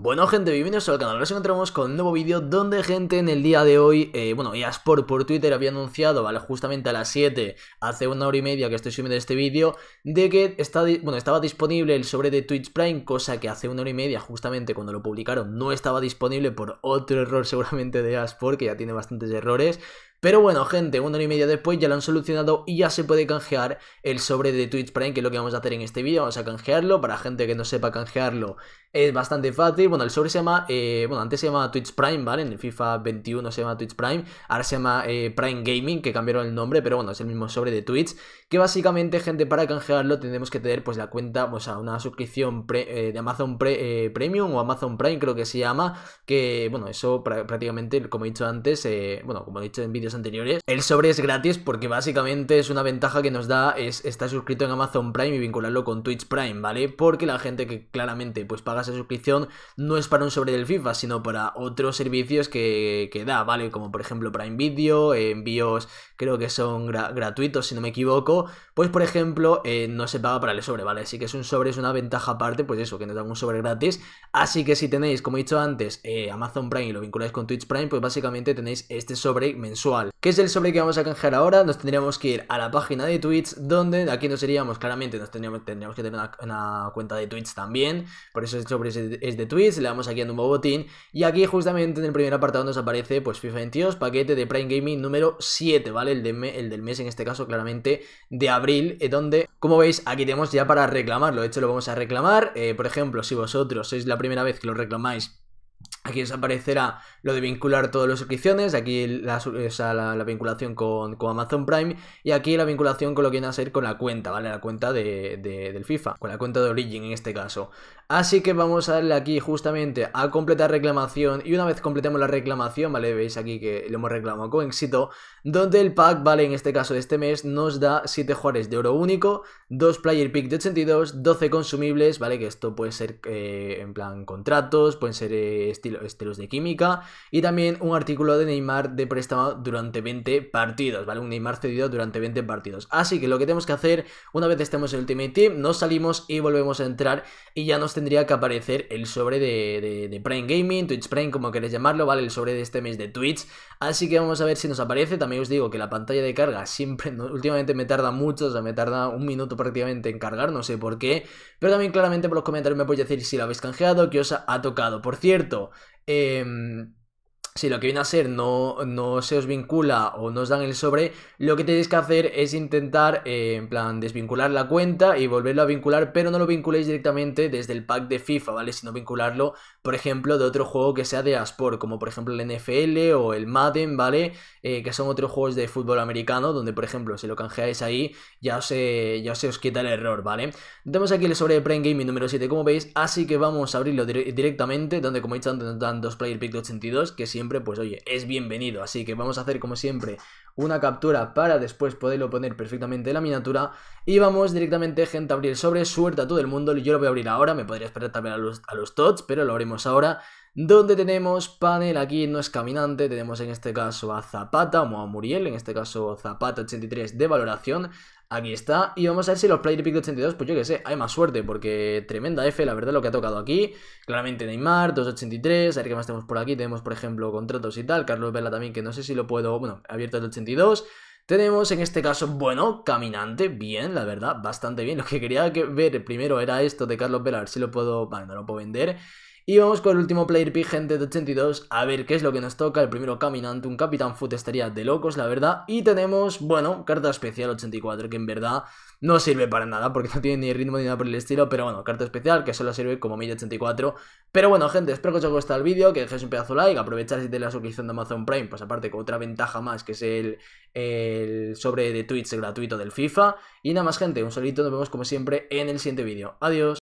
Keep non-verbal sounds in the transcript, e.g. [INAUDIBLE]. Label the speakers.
Speaker 1: Bueno gente, bienvenidos al canal, nos encontramos con un nuevo vídeo donde gente en el día de hoy, eh, bueno bueno, Asport por Twitter había anunciado, vale, justamente a las 7, hace una hora y media que estoy subiendo este vídeo, de que bueno, estaba disponible el sobre de Twitch Prime, cosa que hace una hora y media, justamente cuando lo publicaron, no estaba disponible por otro error [LAUGHS] seguramente de Asport que ya tiene bastantes errores, pero bueno, gente, un hora y media después ya lo han solucionado y ya se puede canjear el sobre de Twitch Prime, que es lo que vamos a hacer en este vídeo. Vamos a canjearlo. Para gente que no sepa canjearlo, es bastante fácil. Bueno, el sobre se llama, eh, bueno, antes se llamaba Twitch Prime, ¿vale? En el FIFA 21 se llama Twitch Prime. Ahora se llama eh, Prime Gaming, que cambiaron el nombre, pero bueno, es el mismo sobre de Twitch. Que básicamente, gente, para canjearlo tenemos que tener pues la cuenta, o sea, una suscripción eh, de Amazon Premium o Amazon Prime, creo que se llama. Que, bueno, eso prácticamente, como he dicho antes, bueno, como he dicho en vídeos anteriores. El sobre es gratis porque básicamente es una ventaja que nos da es estar suscrito en Amazon Prime y vincularlo con Twitch Prime, ¿vale? Porque la gente que claramente pues paga esa suscripción no es para un sobre del FIFA, sino para otros servicios que, da, ¿vale? Como por ejemplo Prime Video, eh, envíos creo que son gratuitos si no me equivoco, pues por ejemplo eh, no se paga para el sobre, ¿vale? Así que es un sobre, es una ventaja aparte, pues eso, que nos da un sobre gratis. Así que si tenéis, como he dicho antes, eh, Amazon Prime y lo vinculáis con Twitch Prime, pues básicamente tenéis este sobre mensual ¿Qué que es el sobre que vamos a canjear ahora, nos tendríamos que ir a la página de Twitch, donde aquí nos iríamos, claramente nos tendríamos, que tener una, cuenta de Twitch también, por eso el sobre es de, tweets, Twitch, le damos aquí a nuevo botín, y aquí justamente en el primer apartado nos aparece pues FIFA 22, paquete de Prime Gaming número 7, ¿vale? El, del mes en este caso claramente de abril, eh, donde como veis aquí tenemos ya para reclamarlo, de hecho lo vamos a reclamar, eh, por ejemplo si vosotros sois la primera vez que lo reclamáis Aquí desaparecerá lo de vincular todas las suscripciones, aquí la, vinculación con, Amazon Prime y aquí la vinculación con lo que viene a ser con la cuenta, ¿vale? La cuenta del FIFA, con la cuenta de Origin en este caso. Así que vamos a darle aquí justamente a completar reclamación y una vez completemos la reclamación, ¿vale? Veis aquí que lo hemos reclamado con éxito, donde el pack, ¿vale? En este caso de este mes nos da 7 jugadores de oro único, 2 player pick de 82, 12 consumibles, ¿vale? Que esto puede ser eh, en plan contratos, pueden ser eh, estilos de química y también un artículo de Neymar de préstamo durante 20 partidos, ¿vale? Un Neymar cedido durante 20 partidos. Así que lo que tenemos que hacer, una vez estemos en Ultimate Team, nos salimos y volvemos a entrar y ya nos tendría que aparecer el sobre de, Prime Gaming, Twitch Prime, como queréis llamarlo, ¿vale? El sobre de este mes de Twitch. Así que vamos a ver si nos aparece. También os digo que la pantalla de carga siempre, [LAUGHS] últimamente me tarda mucho, o sea, me tarda un minuto prácticamente en cargar, no sé por qué. Pero también claramente por los comentarios me podéis decir si la habéis canjeado, que os ha, ha tocado. Por cierto, eh si lo que viene a ser no, se os vincula o no os dan el sobre, lo que tenéis que hacer es intentar, eh, en plan, desvincular la cuenta y volverlo a vincular, pero no lo vinculéis directamente desde el pack de FIFA, ¿vale? Sino vincularlo, por ejemplo, de otro juego que sea de aspor como por ejemplo el NFL o el Madden, ¿vale? Eh, que son otros juegos de fútbol americano, donde por ejemplo, si lo canjeáis ahí, ya, eh, ya se os quita el error, ¿vale? Tenemos aquí el sobre de Prime Gaming número 7, como veis, así que vamos a abrirlo directamente, donde como he dicho antes nos dan dos player pick 82, que siempre pues oye, es bienvenido. Así que vamos a hacer como siempre una captura para después poderlo poner perfectamente en la miniatura. Y vamos directamente, gente, a abrir sobre suerte a todo el mundo. Yo lo voy a abrir ahora, me podría esperar también a los, tots, pero lo abrimos ahora. Donde tenemos panel, aquí no es caminante, tenemos en este caso a Zapata o a Muriel, en este caso Zapata 83 de valoración. Aquí está, y vamos a ver si los player pick 82, pues yo que sé, hay más suerte, porque tremenda F, la verdad, lo que ha tocado aquí. Claramente Neymar, 283, a ver qué más tenemos por aquí. Tenemos, por ejemplo, contratos y tal. Carlos Vela también, que no sé si lo puedo. Bueno, abierto el 83 tenemos en este caso, bueno, caminante, bien, la verdad, bastante bien. Lo que quería ver primero era esto de Carlos Vela, a ver si lo puedo, vale, no lo puedo vender. Y vamos con el último player pick, gente de 82, a ver qué es lo que nos toca. El primero caminante, un Capitán Foot estaría de locos, la verdad. Y tenemos, bueno, carta especial 84, que en verdad no sirve para nada, porque no tiene ni ritmo ni nada por el estilo. Pero bueno, carta especial que solo sirve como 1084. Pero bueno, gente, espero que os haya gustado el vídeo, que dejéis un pedazo like, aprovechar si tenéis la suscripción de Amazon Prime, pues aparte con otra ventaja más, que es el, el sobre de Twitch gratuito del FIFA. Y nada más, gente, un solito, nos vemos como siempre en el siguiente vídeo. Adiós.